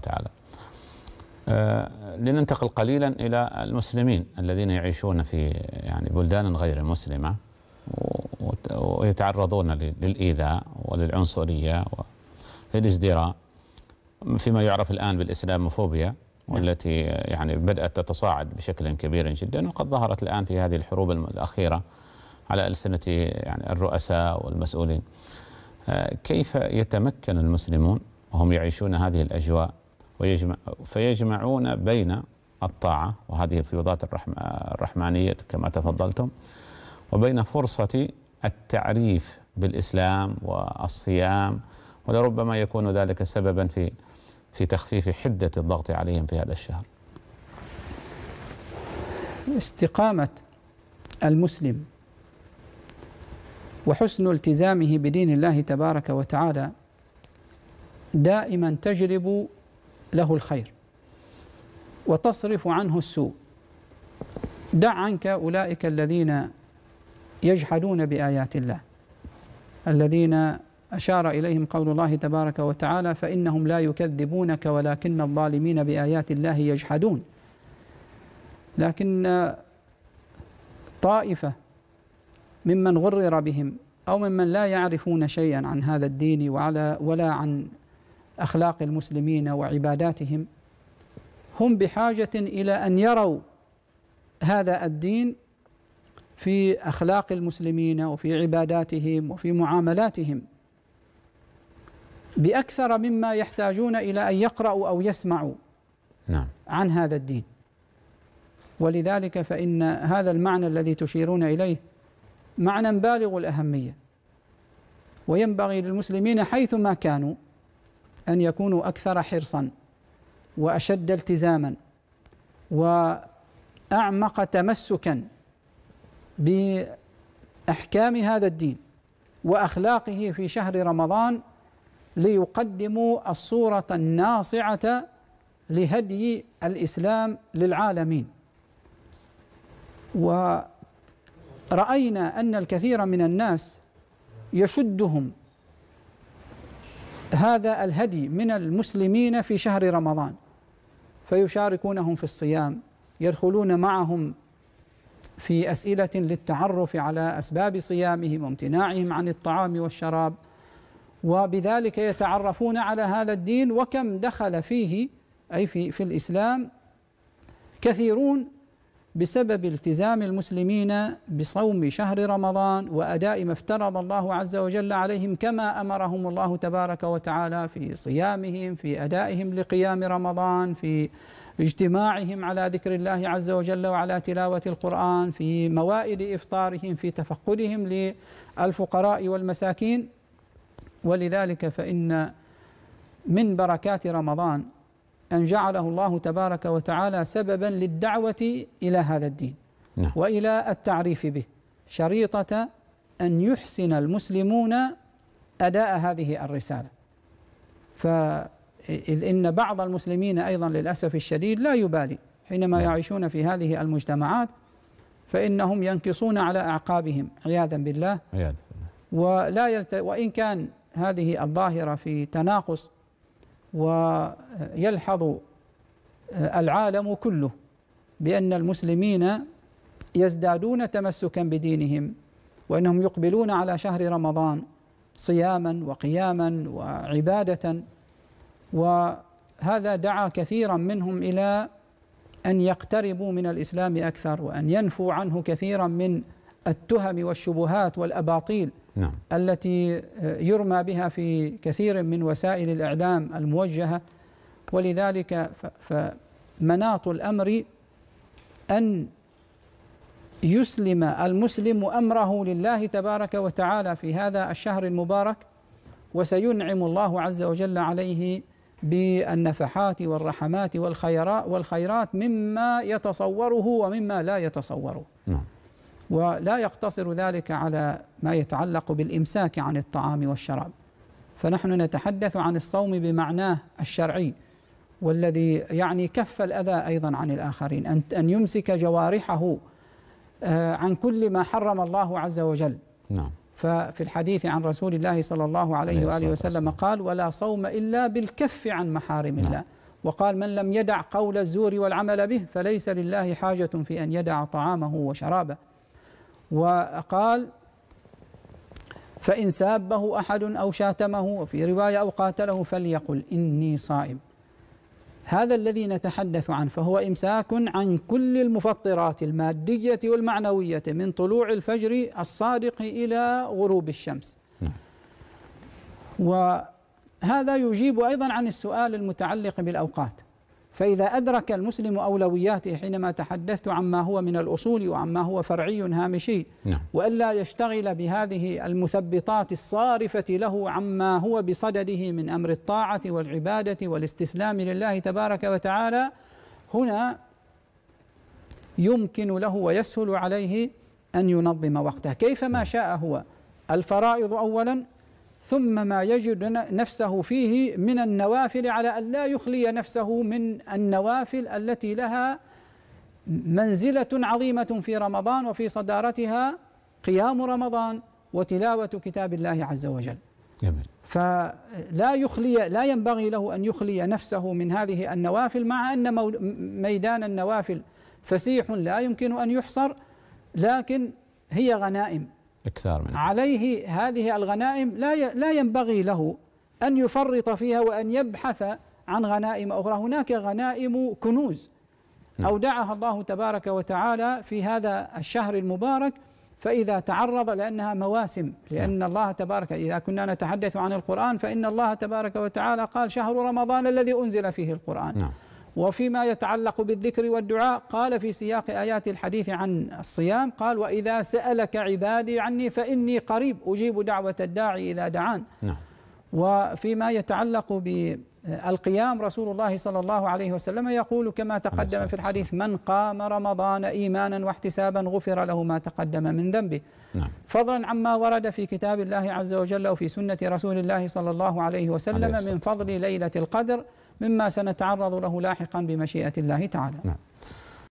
وتعالى آه، لننتقل قليلا إلى المسلمين الذين يعيشون في يعني بلدان غير مسلمة ويتعرضون للإيذاء وللعنصرية وللازدراء فيما يعرف الآن بالإسلاموفوبيا نعم. والتي يعني بدأت تتصاعد بشكل كبير جدا وقد ظهرت الآن في هذه الحروب الأخيرة على ألسنة يعني الرؤساء والمسؤولين آه، كيف يتمكن المسلمون وهم يعيشون هذه الأجواء ويجمع فيجمعون بين الطاعة وهذه الفيوضات الرحمانية كما تفضلتم وبين فرصة التعريف بالإسلام والصيام ولربما يكون ذلك سببا في في تخفيف حدة الضغط عليهم في هذا الشهر استقامة المسلم وحسن التزامه بدين الله تبارك وتعالى دائما تجلب له الخير وتصرف عنه السوء دع عنك أولئك الذين يجحدون بآيات الله الذين أشار إليهم قول الله تبارك وتعالى فإنهم لا يكذبونك ولكن الظالمين بآيات الله يجحدون لكن طائفة ممن غرر بهم أو ممن لا يعرفون شيئا عن هذا الدين وعلى ولا عن اخلاق المسلمين وعباداتهم هم بحاجه الى ان يروا هذا الدين في اخلاق المسلمين وفي عباداتهم وفي معاملاتهم باكثر مما يحتاجون الى ان يقراوا او يسمعوا نعم. عن هذا الدين ولذلك فان هذا المعنى الذي تشيرون اليه معنى بالغ الاهميه وينبغي للمسلمين حيثما كانوا أن يكونوا أكثر حرصا وأشد التزاما وأعمق تمسكا بأحكام هذا الدين وأخلاقه في شهر رمضان ليقدموا الصورة الناصعة لهدي الإسلام للعالمين ورأينا أن الكثير من الناس يشدهم هذا الهدي من المسلمين في شهر رمضان فيشاركونهم في الصيام يدخلون معهم في اسئله للتعرف على اسباب صيامهم وامتناعهم عن الطعام والشراب وبذلك يتعرفون على هذا الدين وكم دخل فيه اي في في الاسلام كثيرون بسبب التزام المسلمين بصوم شهر رمضان واداء ما افترض الله عز وجل عليهم كما امرهم الله تبارك وتعالى في صيامهم في ادائهم لقيام رمضان في اجتماعهم على ذكر الله عز وجل وعلى تلاوه القران في موائد افطارهم في تفقدهم للفقراء والمساكين ولذلك فان من بركات رمضان أن جعله الله تبارك وتعالى سببا للدعوة إلى هذا الدين نعم. وإلى التعريف به شريطة أن يحسن المسلمون أداء هذه الرسالة فإذ إن بعض المسلمين أيضا للأسف الشديد لا يبالي حينما نعم. يعيشون في هذه المجتمعات فإنهم ينكصون على أعقابهم عياذا بالله عياذا ولا يلت... وإن كان هذه الظاهرة في تناقص ويلحظ العالم كله بأن المسلمين يزدادون تمسكا بدينهم وأنهم يقبلون على شهر رمضان صياما وقياما وعبادة وهذا دعا كثيرا منهم إلى أن يقتربوا من الإسلام أكثر وأن ينفوا عنه كثيرا من التهم والشبهات والأباطيل نعم. التي آه، يرمى بها في كثير من وسائل الإعلام الموجهة ولذلك فمناط الأمر أن يسلم المسلم أمره لله تبارك وتعالى في هذا الشهر المبارك وسينعم الله عز وجل عليه بالنفحات والرحمات والخيرات والخيرات مما يتصوره ومما لا يتصوره نعم. ولا يقتصر ذلك على ما يتعلق بالإمساك عن الطعام والشراب فنحن نتحدث عن الصوم بمعناه الشرعي والذي يعني كف الأذى أيضا عن الآخرين أن أن يمسك جوارحه آه، عن كل ما حرم الله عز وجل نعم ففي الحديث عن رسول الله صلى الله عليه وآله وسلم قال ولا صوم إلا بالكف عن محارم نعم. الله وقال من لم يدع قول الزور والعمل به فليس لله حاجة في أن يدع طعامه وشرابه وقال فإن سابه أحد أو شاتمه وفي رواية أو قاتله فليقل إني صائم هذا الذي نتحدث عنه فهو إمساك عن كل المفطرات المادية والمعنوية من طلوع الفجر الصادق إلى غروب الشمس نعم. وهذا يجيب أيضا عن السؤال المتعلق بالأوقات فإذا أدرك المسلم أولوياته حينما تحدثت عما هو من الأصول وعما هو فرعي هامشي نعم. وألا يشتغل بهذه المثبطات الصارفة له عما هو بصدده من أمر الطاعة والعبادة والاستسلام لله تبارك وتعالى هنا يمكن له ويسهل عليه أن ينظم وقته كيفما شاء هو الفرائض أولا ثم ما يجد نفسه فيه من النوافل على أن لا يخلي نفسه من النوافل التي لها منزلة عظيمة في رمضان وفي صدارتها قيام رمضان وتلاوة كتاب الله عز وجل جميل. فلا يخلي لا ينبغي له أن يخلي نفسه من هذه النوافل مع أن ميدان النوافل فسيح لا يمكن أن يحصر لكن هي غنائم اكثر من عليه هذه الغنائم لا لا ينبغي له ان يفرط فيها وان يبحث عن غنائم اخرى هناك غنائم كنوز نعم. اودعها الله تبارك وتعالى في هذا الشهر المبارك فإذا تعرض لأنها مواسم لأن نعم. الله تبارك إذا كنا نتحدث عن القرآن فإن الله تبارك وتعالى قال شهر رمضان الذي أنزل فيه القرآن نعم. وفيما يتعلق بالذكر والدعاء قال في سياق ايات الحديث عن الصيام قال واذا سالك عبادي عني فاني قريب اجيب دعوه الداعي اذا دعان نعم. وفيما يتعلق بالقيام رسول الله صلى الله عليه وسلم يقول كما تقدم في الحديث من قام رمضان ايمانا واحتسابا غفر له ما تقدم من ذنبه نعم. فضلا عما ورد في كتاب الله عز وجل وفي سنه رسول الله صلى الله عليه وسلم عليه من فضل ليله القدر مما سنتعرض له لاحقا بمشيئة الله تعالى نعم.